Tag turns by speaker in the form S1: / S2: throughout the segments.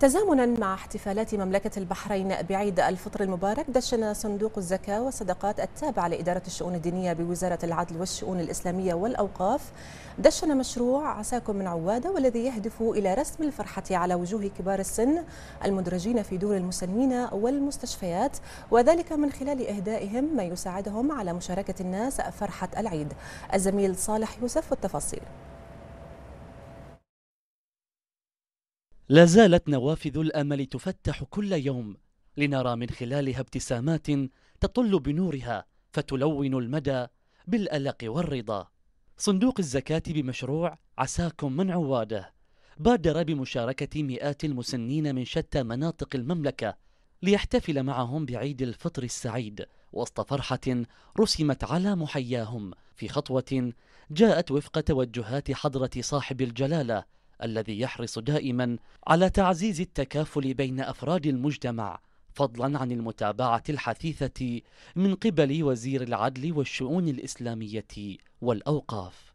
S1: تزامنا مع احتفالات مملكة البحرين بعيد الفطر المبارك دشن صندوق الزكاة والصدقات التابع لإدارة الشؤون الدينية بوزارة العدل والشؤون الإسلامية والأوقاف دشن مشروع عساكم من عوادة والذي يهدف إلى رسم الفرحة على وجوه كبار السن المدرجين في دور المسنين والمستشفيات وذلك من خلال إهدائهم ما يساعدهم على مشاركة الناس فرحة العيد الزميل صالح يوسف والتفاصيل
S2: لا زالت نوافذ الامل تفتح كل يوم لنرى من خلالها ابتسامات تطل بنورها فتلون المدى بالالق والرضا صندوق الزكاه بمشروع عساكم من عواده بادر بمشاركه مئات المسنين من شتى مناطق المملكه ليحتفل معهم بعيد الفطر السعيد وسط فرحه رسمت على محياهم في خطوه جاءت وفق توجهات حضره صاحب الجلاله الذي يحرص دائما على تعزيز التكافل بين أفراد المجتمع فضلا عن المتابعة الحثيثة
S3: من قبل وزير العدل والشؤون الإسلامية والأوقاف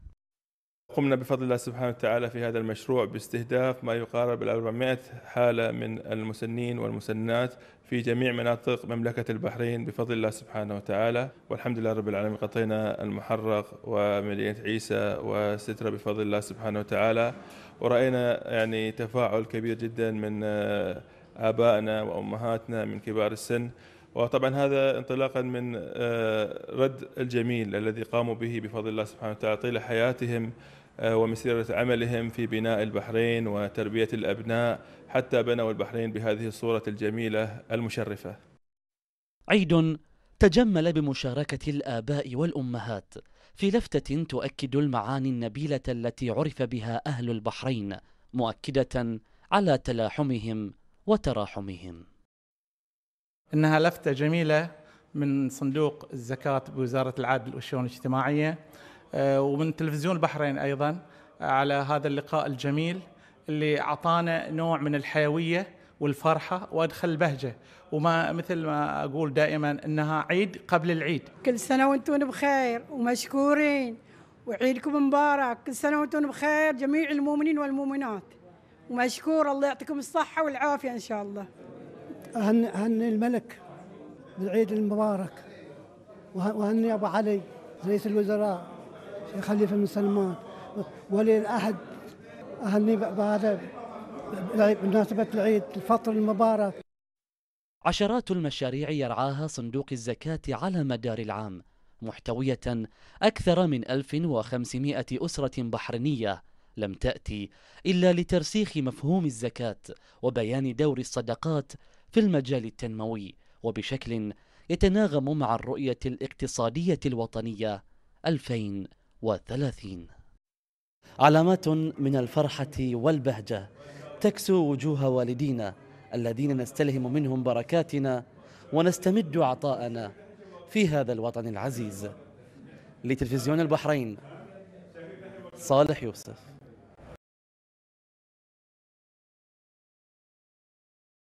S3: قمنا بفضل الله سبحانه وتعالى في هذا المشروع باستهداف ما يقارب ال 400 حالة من المسنين والمسنات في جميع مناطق مملكة البحرين بفضل الله سبحانه وتعالى والحمد لله رب العالمين قطينا المحرق ومدينة عيسى وسترة بفضل الله سبحانه وتعالى ورأينا يعني تفاعل كبير جدا من آه، آبائنا وأمهاتنا من كبار السن وطبعا هذا انطلاقا من آه، رد الجميل الذي قاموا به بفضل الله سبحانه وتعالى طيله حياتهم آه، ومسيرة عملهم في بناء البحرين وتربية الأبناء حتى بنوا البحرين بهذه الصورة الجميلة المشرفة
S2: عيد تجمل بمشاركة الآباء والأمهات في لفتة تؤكد المعاني النبيلة التي عرف بها أهل البحرين مؤكدة على تلاحمهم وتراحمهم إنها لفتة جميلة من صندوق الزكاة بوزارة العدل والشؤون الاجتماعية آه، ومن تلفزيون البحرين ايضا آه، على هذا اللقاء الجميل اللي اعطانا نوع من الحيويه والفرحه وادخل البهجه وما مثل ما اقول دائما انها عيد قبل العيد.
S1: كل سنه وانتم بخير ومشكورين وعيدكم مبارك، كل سنه وانتم بخير جميع المؤمنين والمؤمنات. ومشكور الله يعطيكم الصحه والعافيه ان شاء الله. هن هني الملك بالعيد المبارك وهني ابو علي رئيس الوزراء يخلي بن سلمان ولي العهد اهني بهذا بمناسبة العيد الفطر المبارك
S2: عشرات المشاريع يرعاها صندوق الزكاة على مدار العام محتوية أكثر من 1500 أسرة بحرينية لم تأتي إلا لترسيخ مفهوم الزكاة وبيان دور الصدقات في المجال التنموي وبشكل يتناغم مع الرؤية الاقتصادية الوطنية 2000 وثلاثين علامات من الفرحة والبهجة تكسو وجوه والدينا الذين نستلهم منهم بركاتنا ونستمد عطاءنا في هذا الوطن العزيز لتلفزيون البحرين صالح يوسف